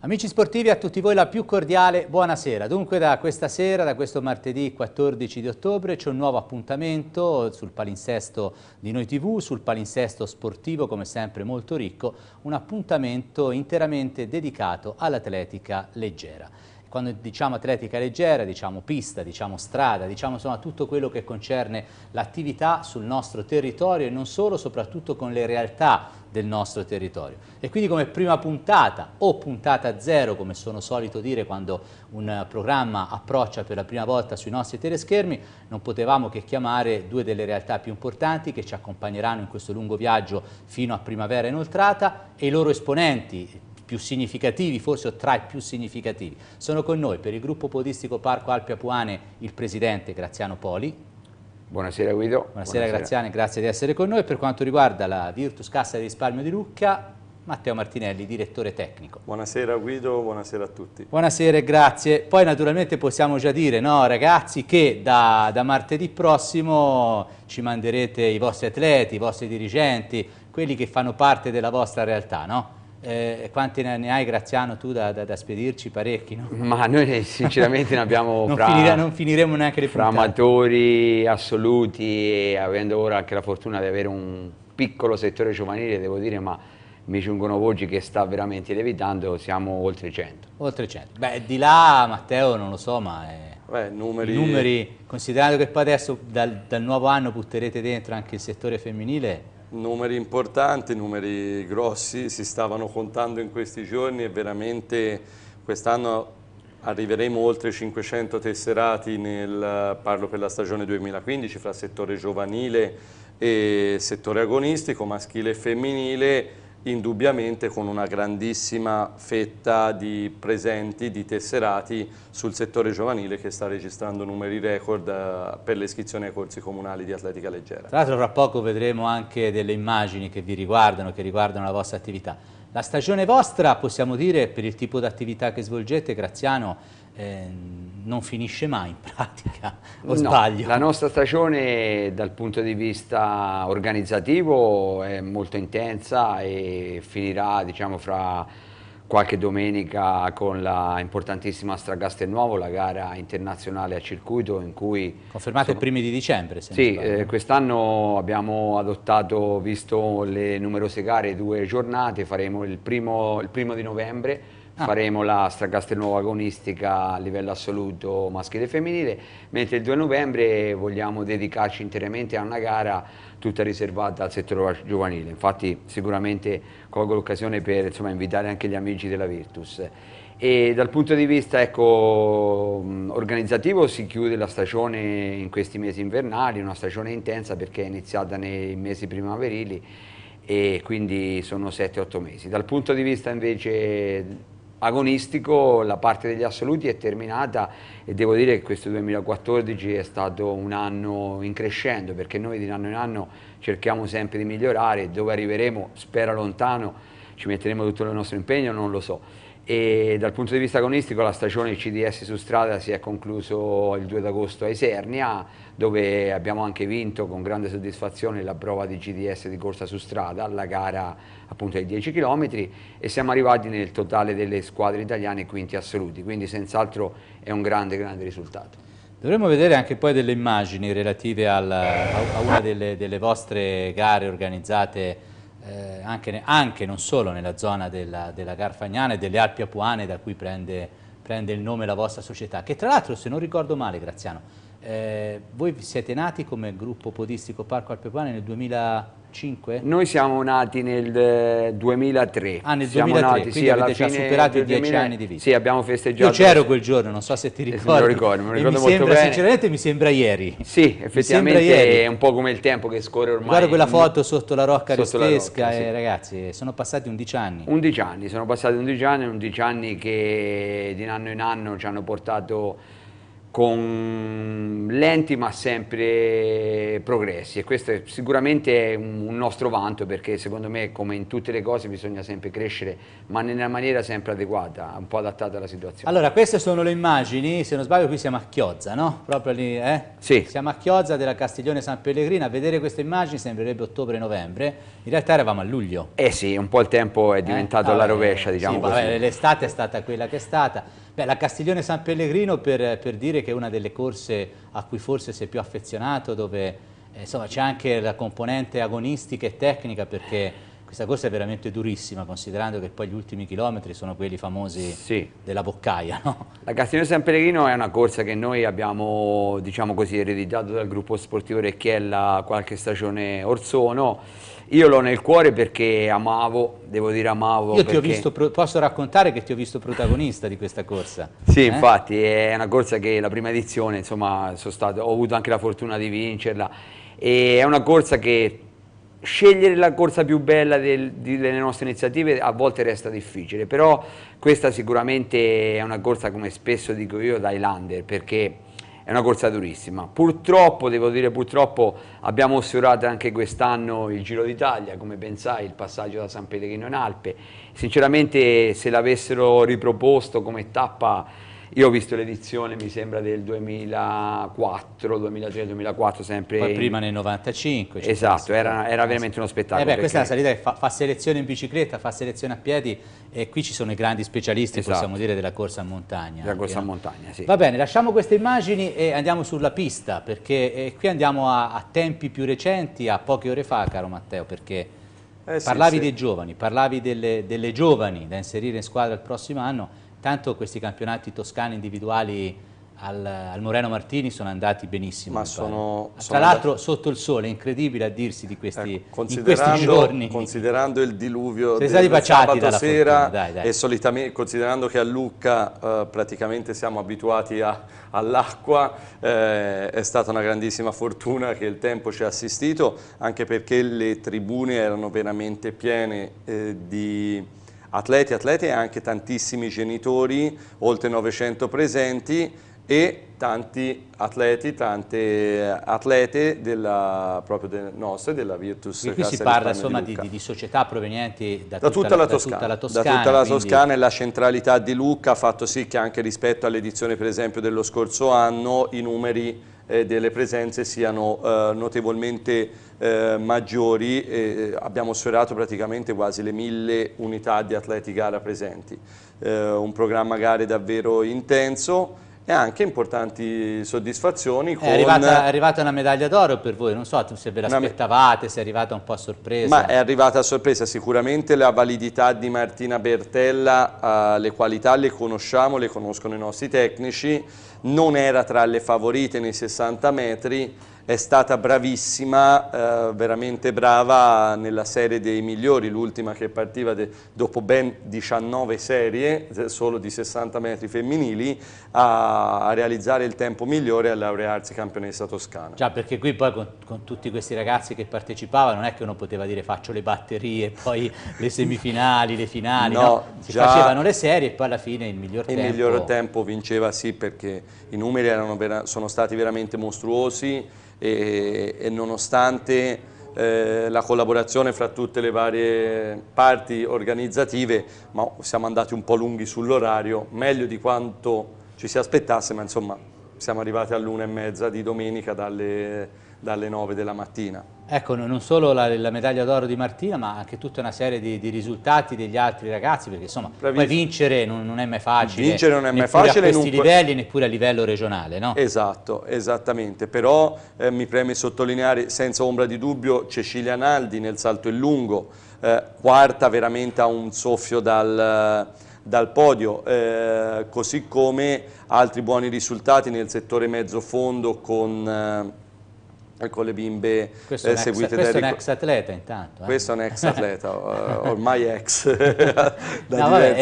Amici sportivi, a tutti voi la più cordiale buonasera. Dunque da questa sera, da questo martedì 14 di ottobre, c'è un nuovo appuntamento sul palinsesto di Noi TV, sul palinsesto sportivo, come sempre molto ricco, un appuntamento interamente dedicato all'atletica leggera. Quando diciamo atletica leggera, diciamo pista, diciamo strada, diciamo insomma tutto quello che concerne l'attività sul nostro territorio e non solo, soprattutto con le realtà del nostro territorio. E quindi come prima puntata o puntata zero, come sono solito dire quando un programma approccia per la prima volta sui nostri teleschermi, non potevamo che chiamare due delle realtà più importanti che ci accompagneranno in questo lungo viaggio fino a primavera inoltrata e i loro esponenti, più significativi, forse o tra i più significativi. Sono con noi per il gruppo podistico Parco Alpi Apuane il presidente Graziano Poli. Buonasera Guido. Buonasera, Buonasera. Graziano, grazie di essere con noi. Per quanto riguarda la Virtus Cassa di risparmio di Lucca, Matteo Martinelli, direttore tecnico. Buonasera Guido, buonasera a tutti. Buonasera e grazie. Poi naturalmente possiamo già dire, no, ragazzi, che da, da, martedì prossimo ci manderete i vostri atleti, i vostri dirigenti, quelli che fanno parte della vostra realtà, no? Eh, quanti ne hai Graziano tu da, da, da spedirci? Parecchi, no? Ma noi sinceramente ne abbiamo non, fra, finire, non finiremo neanche le fra puntate. amatori assoluti, avendo ora anche la fortuna di avere un piccolo settore giovanile, devo dire, ma mi giungono voci che sta veramente levitando, siamo oltre 100. Oltre 100. Beh, di là Matteo non lo so, ma... È... Eh, Beh, numeri... numeri... Considerando che poi adesso dal, dal nuovo anno butterete dentro anche il settore femminile... Numeri importanti, numeri grossi, si stavano contando in questi giorni e veramente quest'anno arriveremo oltre 500 tesserati nel, parlo per la stagione 2015 fra settore giovanile e settore agonistico, maschile e femminile indubbiamente con una grandissima fetta di presenti, di tesserati sul settore giovanile che sta registrando numeri record eh, per l'iscrizione ai corsi comunali di atletica leggera. Tra l'altro fra poco vedremo anche delle immagini che vi riguardano, che riguardano la vostra attività. La stagione vostra, possiamo dire, per il tipo di attività che svolgete, Graziano, eh, non finisce mai in pratica, o no, sbaglio? La nostra stagione dal punto di vista organizzativo è molto intensa e finirà diciamo, fra qualche domenica con la importantissima Stragaste Nuovo, la gara internazionale a circuito in cui... Confermate sono... i primi di dicembre? Sì, eh, quest'anno abbiamo adottato, visto le numerose gare, due giornate, faremo il primo, il primo di novembre Ah. Faremo la Stracastelnuovo agonistica a livello assoluto maschile e femminile, mentre il 2 novembre vogliamo dedicarci interamente a una gara tutta riservata al settore giovanile. Infatti sicuramente colgo l'occasione per insomma, invitare anche gli amici della Virtus. E dal punto di vista ecco, organizzativo si chiude la stagione in questi mesi invernali, una stagione intensa perché è iniziata nei mesi primaverili e quindi sono 7-8 mesi. Dal punto di vista invece agonistico la parte degli assoluti è terminata e devo dire che questo 2014 è stato un anno in crescendo perché noi di anno in anno cerchiamo sempre di migliorare dove arriveremo spera lontano ci metteremo tutto il nostro impegno, non lo so. E dal punto di vista agonistico la stagione CDS su strada si è concluso il 2 d'agosto a Isernia dove abbiamo anche vinto con grande soddisfazione la prova di CDS di corsa su strada, la gara appunto ai 10 km e siamo arrivati nel totale delle squadre italiane quinti assoluti, quindi senz'altro è un grande grande risultato. Dovremmo vedere anche poi delle immagini relative al, a, una delle, delle vostre gare organizzate eh, anche, anche, non solo nella zona della, della Garfagnana e delle Alpi Apuane da cui prende, prende, il nome la vostra società, che tra l'altro se non ricordo male Graziano, eh, voi siete nati come gruppo podistico Parco Alpi Apuane nel 2000 5? Noi siamo nati nel 2003. Eh, ah, nel 2003, nati, sì, avete già superato i 10 anni di vita. Sì, abbiamo festeggiato. Io c'ero quel giorno, non so se ti ricordi. Eh, me lo ricordo, me lo ricordo mi molto sembra, bene. Sinceramente mi sembra ieri. Sì, effettivamente ieri. è un po' come il tempo che scorre ormai. Guarda quella foto sotto la rocca sotto ristesca, sì. Eh, ragazzi, sono passati 11 anni. 11 anni, sono passati 11 anni, 11 anni che di anno in anno ci hanno portato con lenti ma sempre progressi e questo è sicuramente è un nostro vanto perché secondo me come in tutte le cose bisogna sempre crescere ma nella maniera sempre adeguata, un po' adattata alla situazione. Allora queste sono le immagini, se non sbaglio qui siamo a Chiozza, no? Proprio lì, eh? Sì. Siamo a Chiozza della Castiglione San Pellegrino, a vedere queste immagini sembrerebbe ottobre-novembre, in realtà eravamo a luglio. Eh sì, un po' il tempo è diventato eh? ah, alla rovescia diciamo sì, l'estate è stata quella che è stata. Beh, la Castiglione San Pellegrino per, per, dire che è una delle corse a cui forse si è più affezionato, dove eh, c'è anche la componente agonistica e tecnica perché questa corsa è veramente durissima, considerando che poi gli ultimi chilometri sono quelli famosi sì. della boccaia. No? La Castiglione San Pellegrino è una corsa che noi abbiamo diciamo così, ereditato dal gruppo sportivo Recchiella qualche stagione orsono. Io l'ho nel cuore perché amavo, devo dire amavo. Io ti ho visto, posso raccontare che ti ho visto protagonista di questa corsa. Sì, eh? infatti è una corsa che la prima edizione, insomma, stato, ho avuto anche la fortuna di vincerla. E è una corsa che scegliere la corsa più bella del, delle nostre iniziative a volte resta difficile, però questa sicuramente è una corsa come spesso dico io da Highlander perché è una corsa durissima. Purtroppo, devo dire purtroppo, abbiamo ossurato anche quest'anno il Giro d'Italia, come ben sai, il passaggio da San Pellegrino in Alpe. Sinceramente se l'avessero riproposto come tappa io ho visto l'edizione, mi sembra, del 2004, 2003, 2004, sempre... Poi in... prima nel 95. Esatto, era, era, veramente uno spettacolo. Eh beh, perché... Questa è la salita che fa, fa, selezione in bicicletta, fa selezione a piedi e qui ci sono i grandi specialisti, esatto. possiamo dire, della corsa a montagna. Della corsa a montagna, sì. Va bene, lasciamo queste immagini e andiamo sulla pista, perché eh, qui andiamo a, a tempi più recenti, a poche ore fa, caro Matteo, perché... Eh, parlavi sì. dei giovani, parlavi delle, delle, giovani da inserire in squadra il prossimo anno. Tanto questi campionati toscani individuali al, al Moreno Martini sono andati benissimo. Ma Sono, Tra l'altro sotto il sole, è incredibile a dirsi di questi, ecco, in questi giorni. Considerando il diluvio Sei del, del sabato sera dai, dai. e solitamente, considerando che a Lucca eh, praticamente siamo abituati all'acqua, eh, è stata una grandissima fortuna che il tempo ci ha assistito, anche perché le tribune erano veramente piene eh, di atleti, atleti e anche tantissimi genitori, oltre 900 presenti e tanti atleti, tante atlete della, proprio de, nostra della Virtus. E qui si parla insomma di, di, di, società provenienti da, da, tutta, tutta, la, la Toscana, da tutta la Toscana. Da tutta la quindi... Toscana e la centralità di Lucca ha fatto sì che anche rispetto all'edizione per esempio dello scorso anno i numeri eh, delle presenze siano eh, notevolmente eh, maggiori, eh, abbiamo sfiorato praticamente quasi le mille unità di atleti gara presenti, eh, un programma gare davvero intenso e anche importanti soddisfazioni. Con... È, arrivata, è, arrivata, una medaglia d'oro per voi, non so se ve l'aspettavate, me... se è arrivata un po' a sorpresa. Ma è arrivata a sorpresa, sicuramente la validità di Martina Bertella, eh, le qualità le conosciamo, le conoscono i nostri tecnici, non era tra le favorite nei 60 metri, è stata bravissima, eh, veramente brava nella serie dei migliori, l'ultima che partiva de, dopo ben 19 serie, solo di 60 metri femminili, a, a, realizzare il tempo migliore e a laurearsi campionessa toscana. Già, perché qui poi con, con, tutti questi ragazzi che partecipavano non è che uno poteva dire faccio le batterie, poi le semifinali, le finali, no, no? si facevano le serie e poi alla fine il miglior il tempo... Il miglior tempo vinceva sì perché i numeri erano, sono stati veramente mostruosi, e, e nonostante eh, la collaborazione fra tutte le varie parti organizzative, ma siamo andati un po' lunghi sull'orario, meglio di quanto ci si aspettasse, ma insomma siamo arrivati all'una e mezza di domenica dalle, dalle 9 della mattina. Ecco, non solo la, la medaglia d'oro di Martina, ma anche tutta una serie di, di risultati degli altri ragazzi, perché insomma, poi vincere non, non, è mai facile. Vincere non è mai facile. a questi livelli, neppure a livello regionale, no? Esatto, esattamente. Però eh, mi preme sottolineare, senza ombra di dubbio, Cecilia Naldi nel salto in lungo, eh, quarta veramente a un soffio dal dal podio, eh, così come altri buoni risultati nel settore mezzo fondo con... Eh, con le bimbe questo eh, seguite ex, da... Questo è un ex atleta intanto. Eh. Questo è un ex atleta, ormai ex, da no, vabbè,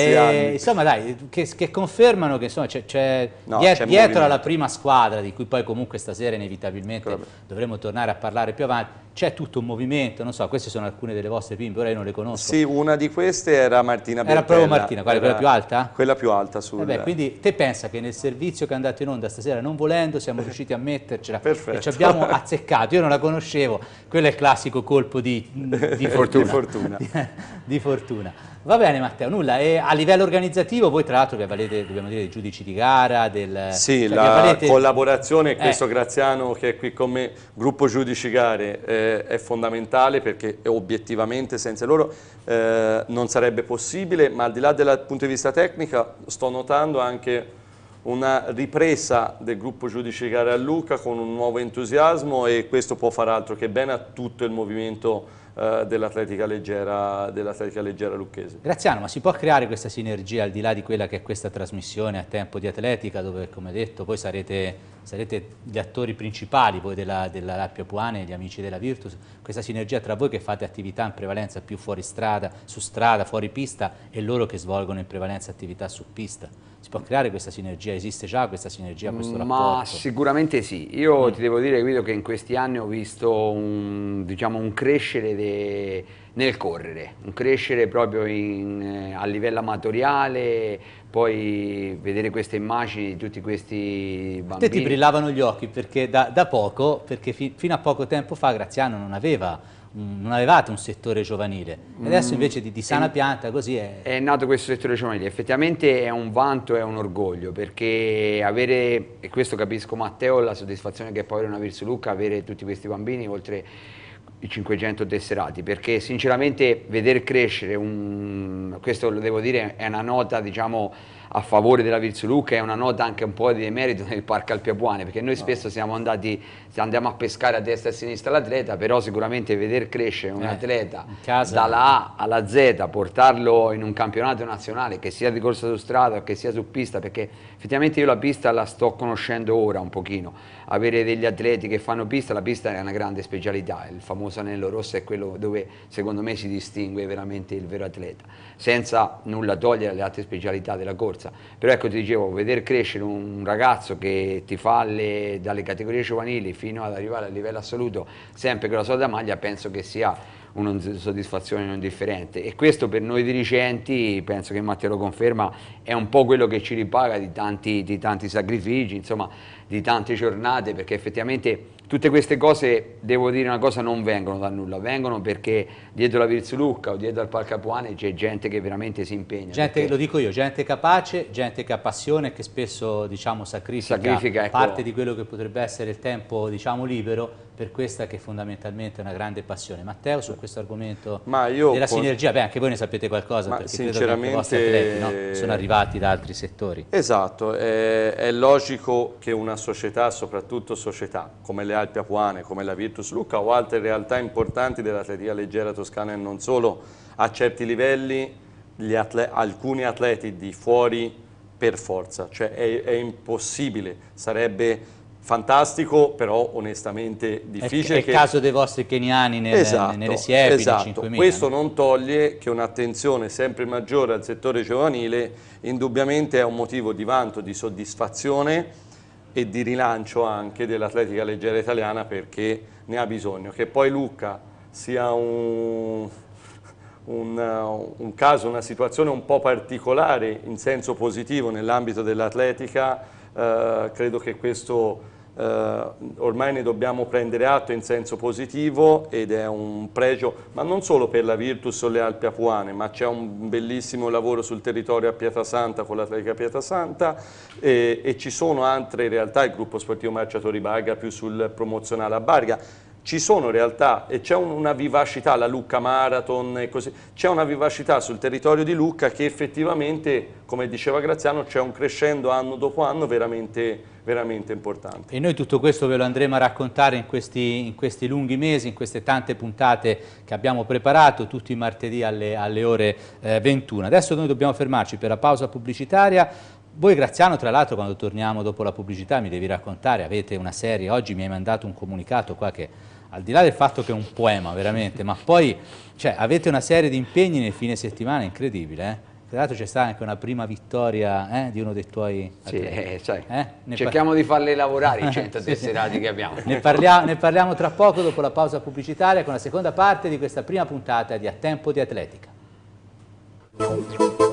eh, Insomma dai, che, che confermano che c'è, no, dietro alla prima squadra, di cui poi comunque stasera inevitabilmente Vabbè. dovremo tornare a parlare più avanti, c'è tutto un movimento, non so, queste sono alcune delle vostre bimbe, ora io non le conosco. Sì, una di queste era Martina Bertella. Era proprio Martina, quella, era... quella più alta? Quella più alta, sul... Vabbè, quindi te pensa che nel servizio che è andato in onda stasera, non volendo, siamo riusciti a mettercela Perfetto. e ci abbiamo azzeccato peccato, io non la conoscevo, quello è il classico colpo di, di fortuna. fortuna. Di, fortuna. Va bene Matteo, nulla, e a livello organizzativo voi tra l'altro vi avvalete, dobbiamo dire, dei giudici di gara, del... Sì, cioè, la avvalete... collaborazione, eh. questo Graziano che è qui con me, gruppo giudici gare, eh, è fondamentale perché eh, obiettivamente senza loro eh, non sarebbe possibile, ma al di là dal punto di vista tecnico sto notando anche una ripresa del gruppo giudicare a Luca con un nuovo entusiasmo e questo può far altro che bene a tutto il movimento eh, dell'atletica leggera, dell leggera, lucchese. Graziano, ma si può creare questa sinergia al di là di quella che è questa trasmissione a tempo di atletica dove come detto voi sarete sarete gli attori principali voi della, della Lappia Puane, gli amici della Virtus, questa sinergia tra voi che fate attività in prevalenza più fuori strada, su strada, fuori pista e loro che svolgono in prevalenza attività su pista. Si può creare questa sinergia? Esiste già questa sinergia, questo rapporto? Ma sicuramente sì. Io mm. ti devo dire, Guido, che in questi anni ho visto un, diciamo, un crescere dei nel correre, un crescere proprio in, eh, a livello amatoriale, poi vedere queste immagini di tutti questi bambini. Te ti brillavano gli occhi perché da, da poco, perché fi, fino a poco tempo fa Graziano non aveva non avevate un settore giovanile adesso mm. invece di, di sana è, pianta così è... è nato questo settore giovanile effettivamente è un vanto e un orgoglio perché avere e questo capisco Matteo la soddisfazione che può avere una Virsu Lucca avere tutti questi bambini oltre i 500 tesserati perché sinceramente vedere crescere un, questo lo devo dire è una nota diciamo a favore della Virtù Luca è una nota anche un po' di demerito nel Parco Alpiabuane, perché noi ah. spesso siamo andati, andiamo a pescare a destra e a sinistra l'atleta, però sicuramente veder crescere un eh, atleta dalla A alla Z, portarlo in un campionato nazionale, che sia di corsa su strada, che sia su pista, perché effettivamente io la pista la sto conoscendo ora un pochino, avere degli atleti che fanno pista, la pista è una grande specialità, il famoso anello rosso è quello dove secondo me si distingue veramente il vero atleta, senza nulla togliere alle altre specialità della corsa differenza. Però ecco ti dicevo, vedere crescere un ragazzo che ti fa le, dalle categorie giovanili fino ad arrivare a livello assoluto, sempre con la solda maglia, penso che sia una soddisfazione non differente e questo per noi dirigenti, penso che Matteo lo conferma, è un po' quello che ci ripaga di tanti, di tanti sacrifici, insomma, di tante giornate, perché effettivamente Tutte queste cose, devo dire una cosa, non vengono da nulla, vengono perché dietro la Virz Lucca o dietro al Palcapuane c'è gente che veramente si impegna. Gente, perché... Lo dico io, gente capace, gente che ha passione, che spesso diciamo, sacrifica, sacrifica ecco. parte di quello che potrebbe essere il tempo diciamo, libero per questa che fondamentalmente è una grande passione. Matteo, su questo argomento della sinergia, beh anche voi ne sapete qualcosa, perché sinceramente... i vostri atleti no? sono arrivati da altri settori. Esatto, è, è, logico che una società, soprattutto società come le Alpi Apuane, come la Virtus Lucca o altre realtà importanti dell'atletica leggera toscana e non solo, a certi livelli atle alcuni atleti di fuori per forza, cioè è, è impossibile, sarebbe fantastico, però onestamente difficile. È, è il caso dei vostri keniani nel, esatto, nelle siepi, esatto. 5.000. Questo non toglie che un'attenzione sempre maggiore al settore giovanile indubbiamente è un motivo di vanto, di soddisfazione e di rilancio anche dell'atletica leggera italiana perché ne ha bisogno. Che poi Lucca sia un, un, uh, un caso, una situazione un po' particolare in senso positivo nell'ambito dell'atletica, eh, credo che questo eh, ormai ne dobbiamo prendere atto in senso positivo ed è un pregio, ma non solo per la Virtus o le Alpi Apuane, ma c'è un bellissimo lavoro sul territorio a Pietrasanta con l'Atletica Pietrasanta e, e ci sono altre realtà, il gruppo sportivo Marciatori Barga più sul promozionale a Barga, ci sono realtà e c'è una vivacità, la Lucca Marathon e così, c'è una vivacità sul territorio di Lucca che effettivamente, come diceva Graziano, c'è un crescendo anno dopo anno veramente, veramente, importante. E noi tutto questo ve lo andremo a raccontare in questi, in questi, lunghi mesi, in queste tante puntate che abbiamo preparato tutti i martedì alle, alle ore eh, 21. Adesso noi dobbiamo fermarci per la pausa pubblicitaria, voi Graziano, tra l'altro, quando torniamo dopo la pubblicità mi devi raccontare, avete una serie, oggi mi hai mandato un comunicato qua che al di là del fatto che è un poema veramente, ma poi cioè, avete una serie di impegni nel fine settimana incredibile. Eh? Tra l'altro c'è stata anche una prima vittoria eh, di uno dei tuoi... Sì, eh, cioè, cerchiamo di farle lavorare i 100 sì. tesserati che abbiamo. Ne, parlia ne parliamo tra poco dopo la pausa pubblicitaria con la seconda parte di questa prima puntata di A Tempo di Atletica.